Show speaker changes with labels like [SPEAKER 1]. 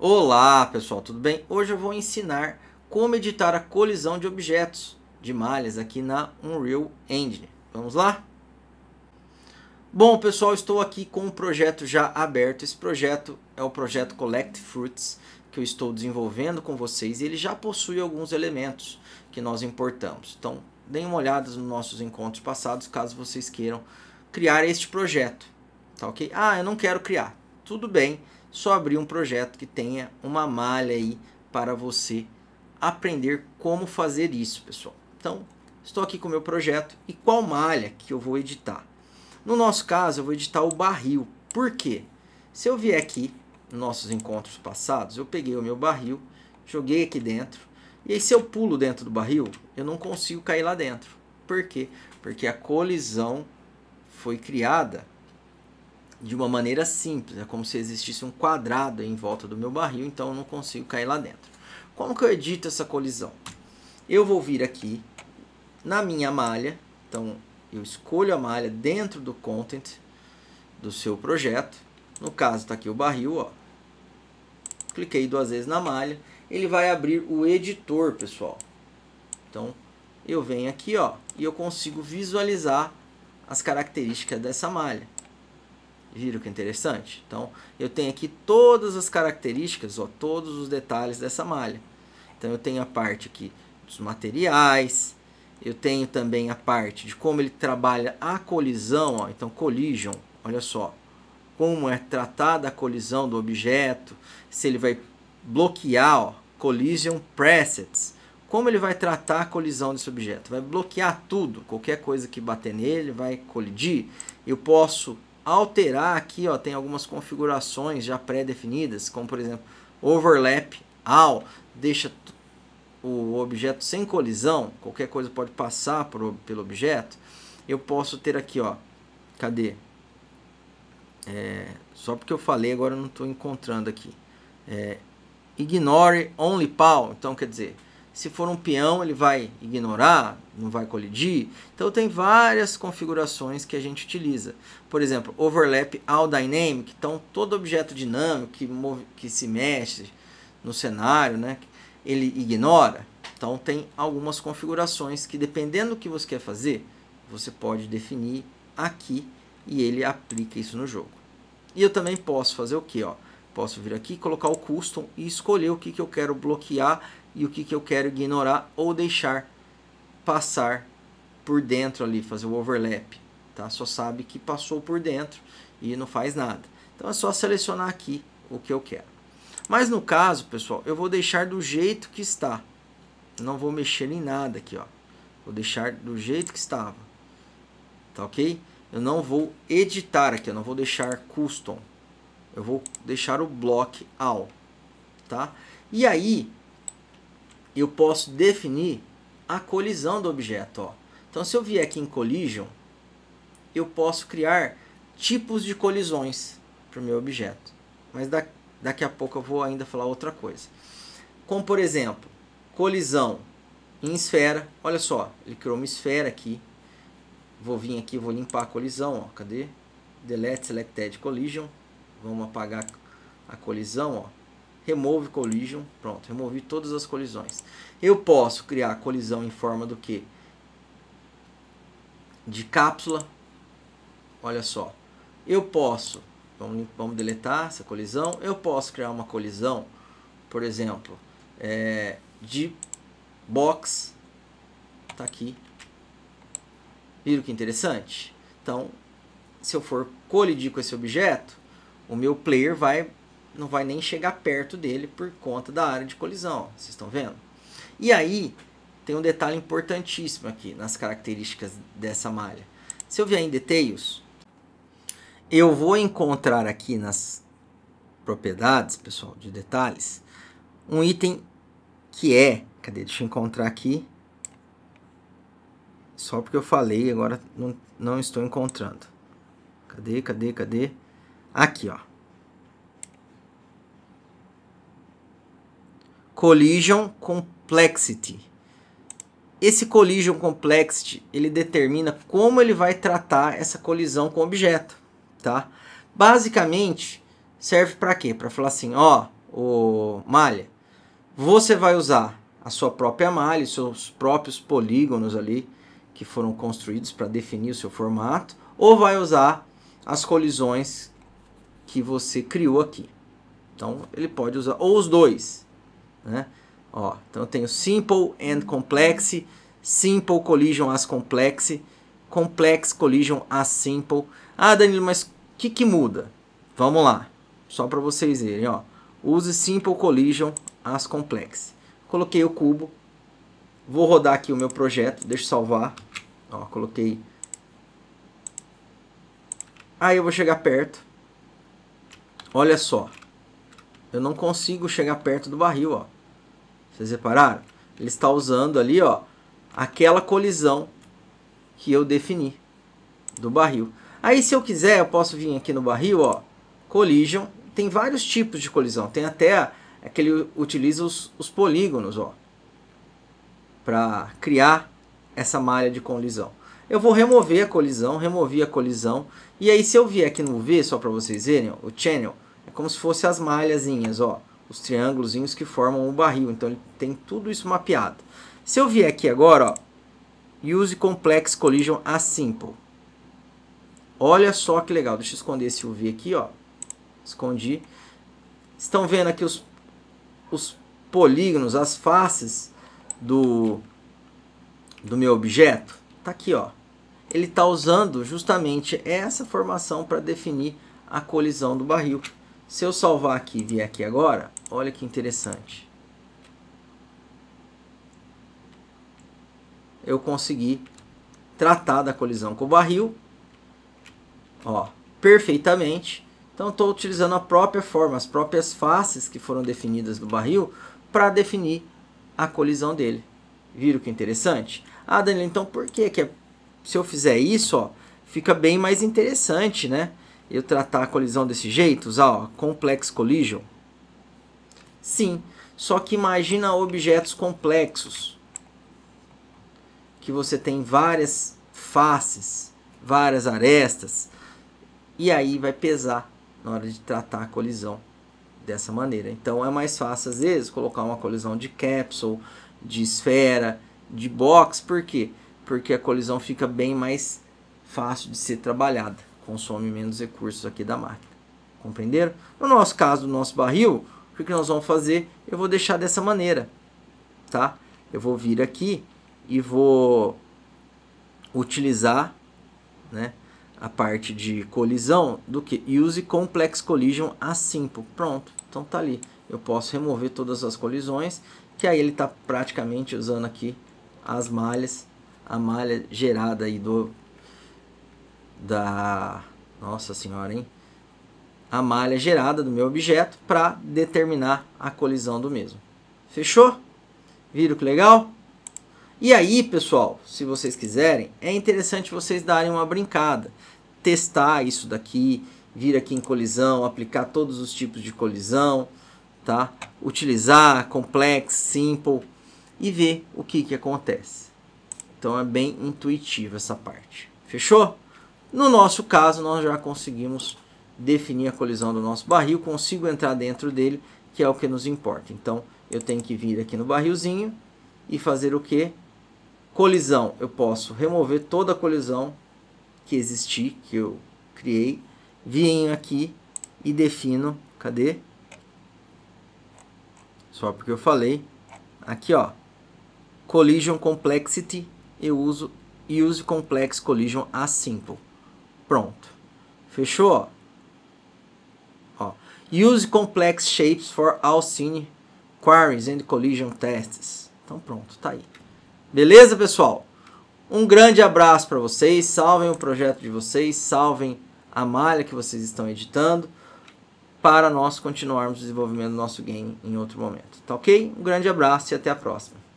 [SPEAKER 1] Olá pessoal, tudo bem? Hoje eu vou ensinar como editar a colisão de objetos de malhas aqui na Unreal Engine. Vamos lá? Bom pessoal, estou aqui com um projeto já aberto. Esse projeto é o projeto Collect Fruits que eu estou desenvolvendo com vocês. Ele já possui alguns elementos que nós importamos. Então, deem uma olhada nos nossos encontros passados caso vocês queiram criar este projeto. Tá ok? Ah, eu não quero criar. Tudo bem só abrir um projeto que tenha uma malha aí para você aprender como fazer isso, pessoal. Então, estou aqui com o meu projeto e qual malha que eu vou editar. No nosso caso, eu vou editar o barril. Por quê? Se eu vier aqui, nos nossos encontros passados, eu peguei o meu barril, joguei aqui dentro, e aí se eu pulo dentro do barril, eu não consigo cair lá dentro. Por quê? Porque a colisão foi criada de uma maneira simples, é como se existisse um quadrado em volta do meu barril, então eu não consigo cair lá dentro. Como que eu edito essa colisão? Eu vou vir aqui na minha malha, então eu escolho a malha dentro do content do seu projeto, no caso está aqui o barril, ó. cliquei duas vezes na malha, ele vai abrir o editor, pessoal. Então eu venho aqui ó, e eu consigo visualizar as características dessa malha. Viram que é interessante? Então, eu tenho aqui todas as características, ó, todos os detalhes dessa malha. Então, eu tenho a parte aqui dos materiais, eu tenho também a parte de como ele trabalha a colisão, ó, então collision, olha só, como é tratada a colisão do objeto, se ele vai bloquear, ó, collision presets, como ele vai tratar a colisão desse objeto, vai bloquear tudo, qualquer coisa que bater nele vai colidir, eu posso alterar aqui, ó, tem algumas configurações já pré-definidas, como por exemplo, overlap all, deixa o objeto sem colisão, qualquer coisa pode passar por, pelo objeto. Eu posso ter aqui, ó, cadê? É, só porque eu falei, agora eu não estou encontrando aqui. É, ignore only pal, então quer dizer, se for um peão, ele vai ignorar, não vai colidir. Então tem várias configurações que a gente utiliza. Por exemplo, overlap all dynamic, então todo objeto dinâmico que, move, que se mexe no cenário, né, ele ignora. Então tem algumas configurações que dependendo do que você quer fazer, você pode definir aqui e ele aplica isso no jogo. E eu também posso fazer o que? Posso vir aqui, colocar o custom e escolher o que, que eu quero bloquear e o que, que eu quero ignorar ou deixar passar por dentro ali, fazer o overlap. Tá? Só sabe que passou por dentro e não faz nada. Então é só selecionar aqui o que eu quero. Mas no caso, pessoal, eu vou deixar do jeito que está. Não vou mexer em nada aqui, ó. Vou deixar do jeito que estava. Tá ok? Eu não vou editar aqui, eu não vou deixar custom. Eu vou deixar o block all, tá? E aí, eu posso definir a colisão do objeto. Ó. Então, se eu vier aqui em collision, eu posso criar tipos de colisões para o meu objeto. Mas da, daqui a pouco eu vou ainda falar outra coisa. Como, por exemplo, colisão em esfera. Olha só, ele criou uma esfera aqui. Vou vir aqui, vou limpar a colisão. Ó. Cadê? Delete Selected Collision. Vamos apagar a colisão. Ó remove collision, pronto, removi todas as colisões. Eu posso criar colisão em forma do que? De cápsula, olha só. Eu posso, vamos, vamos deletar essa colisão, eu posso criar uma colisão, por exemplo, é, de box, tá aqui. Viram que interessante? Então, se eu for colidir com esse objeto, o meu player vai não vai nem chegar perto dele por conta da área de colisão. Vocês estão vendo? E aí, tem um detalhe importantíssimo aqui nas características dessa malha. Se eu vier em Details, eu vou encontrar aqui nas propriedades, pessoal, de detalhes, um item que é... Cadê? Deixa eu encontrar aqui. Só porque eu falei, agora não, não estou encontrando. Cadê, cadê, cadê? Aqui, ó. collision complexity. Esse collision complexity, ele determina como ele vai tratar essa colisão com o objeto, tá? Basicamente, serve para quê? Para falar assim, ó, o malha, você vai usar a sua própria malha, seus próprios polígonos ali que foram construídos para definir o seu formato, ou vai usar as colisões que você criou aqui. Então, ele pode usar ou os dois, né? Ó, então eu tenho simple and complex, simple collision as complex, complex collision as simple. Ah, Danilo, mas o que, que muda? Vamos lá, só para vocês verem. Ó. Use simple collision as complex. Coloquei o cubo, vou rodar aqui o meu projeto, deixa eu salvar. Ó, coloquei. Aí eu vou chegar perto. Olha só, eu não consigo chegar perto do barril, ó. Vocês repararam? Ele está usando ali, ó, aquela colisão que eu defini do barril. Aí se eu quiser, eu posso vir aqui no barril, ó, collision. Tem vários tipos de colisão. Tem até aquele utiliza os, os polígonos, ó, para criar essa malha de colisão. Eu vou remover a colisão, removi a colisão. E aí se eu vier aqui no V, só para vocês verem, ó, o channel, é como se fosse as malhazinhas, ó, os triângulos que formam o barril. Então ele tem tudo isso mapeado. Se eu vier aqui agora, ó, use complex collision a simple. Olha só que legal. Deixa eu esconder esse UV aqui, ó. Escondi. Estão vendo aqui os, os polígonos, as faces do, do meu objeto? Tá aqui, ó. Ele está usando justamente essa formação para definir a colisão do barril. Se eu salvar aqui e vir aqui agora, olha que interessante. Eu consegui tratar da colisão com o barril ó, perfeitamente. Então estou utilizando a própria forma, as próprias faces que foram definidas do barril para definir a colisão dele. Viram que interessante? Ah, Danilo, então por que, que é, se eu fizer isso, ó, fica bem mais interessante, né? eu tratar a colisão desse jeito, usar ó, complex collision? Sim, só que imagina objetos complexos que você tem várias faces, várias arestas, e aí vai pesar na hora de tratar a colisão dessa maneira. Então é mais fácil às vezes colocar uma colisão de capsule, de esfera, de box, por quê? Porque a colisão fica bem mais fácil de ser trabalhada consome menos recursos aqui da máquina. Compreenderam? No nosso caso do nosso barril, o que nós vamos fazer? Eu vou deixar dessa maneira, tá? Eu vou vir aqui e vou utilizar, né? a parte de colisão do que use complex collision a simple. Pronto, então tá ali. Eu posso remover todas as colisões, que aí ele tá praticamente usando aqui as malhas, a malha gerada aí do da nossa senhora, hein? A malha gerada do meu objeto para determinar a colisão do mesmo. Fechou? Viram que legal? E aí, pessoal, se vocês quiserem, é interessante vocês darem uma brincada, testar isso daqui, vir aqui em colisão, aplicar todos os tipos de colisão, tá? Utilizar complex, simple e ver o que que acontece. Então é bem intuitivo essa parte. Fechou? No nosso caso, nós já conseguimos definir a colisão do nosso barril, consigo entrar dentro dele, que é o que nos importa. Então, eu tenho que vir aqui no barrilzinho e fazer o que? Colisão. Eu posso remover toda a colisão que existir, que eu criei. Vim aqui e defino, cadê? Só porque eu falei. Aqui, ó. Collision Complexity, eu uso Use Complex Collision as Simple. Pronto. Fechou? Ó. Use complex shapes for Alcine queries and collision tests. Então pronto, tá aí. Beleza, pessoal? Um grande abraço para vocês. Salvem o projeto de vocês, salvem a malha que vocês estão editando para nós continuarmos o desenvolvimento do nosso game em outro momento. Tá ok? Um grande abraço e até a próxima.